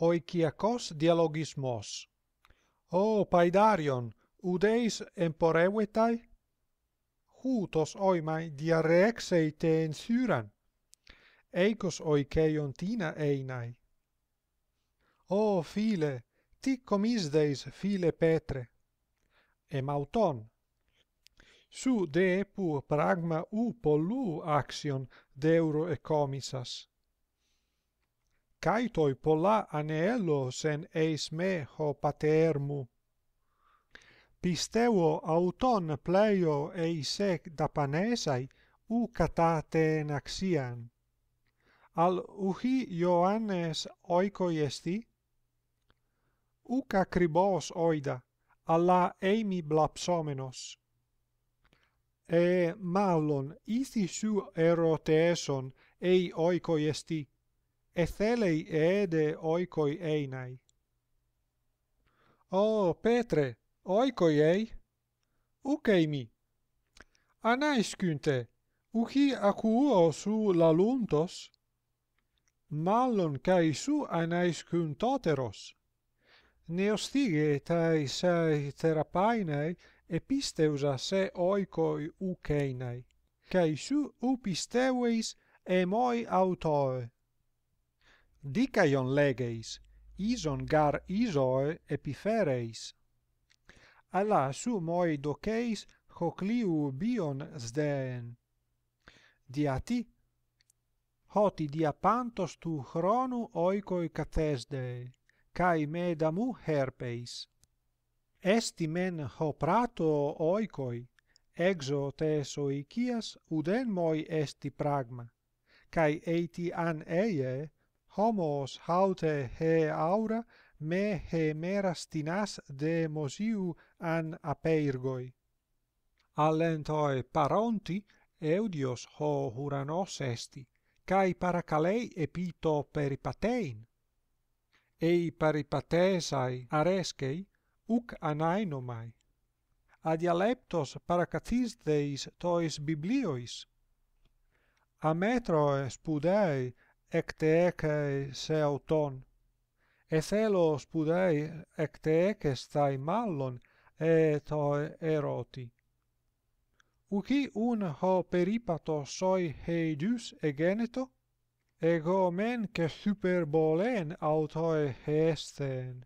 oikia dialogismos. O oh, Paidarion, udeis emporevetai? Hutos oimai dia reexei teen syran. Eikos oikeion tina einai. O oh, file, ticcom isdeis file Petre? Emauton. Su de epu pragma u polu axion deuro e comisas. Caitoi pola aneelos en eis meho pater mu. Pistevo auton pleio eiseg dapanesai u catate enaxian. Al uchi Ioannes oikoi esti? Uc acribos oida, ala eimi blapsomenos. E malon ithi su eroteeson ei oikoi esti ethelei eede oikoi einai. O, Petre, oikoi ei? Ukei mi? Anais kynte, uki akuu o su laluntos? Mallon kai su anais kyntoteros. Neos episteusa se oikoi ukeinai, kai su upisteueis emoi autore dicaion legeis ison gar isoe epifereis alla su moi docheis hocliu bion sdeen diati hoti diapantos tu chronu oicoi cathesde cae me damu herpeis esti men ho prato oicoi exo te soicias uden moi esti pragma cae eti an eie homos haute he aura me he de mosiu an apeirgoi. Allentoi paronti, eudios ho huranos esti, cae paracalei epito peripatein. Ei peripatesai arescei, uc anainomai. Adialeptos paracatisteis tois bibliois. Ametroe spudei, ecte ecae se auton. E felos pudei ecte ece mallon, e toe eroti. Uci un ho peripato soi heidus e geneto, ego men che superbolen autoe heesteen.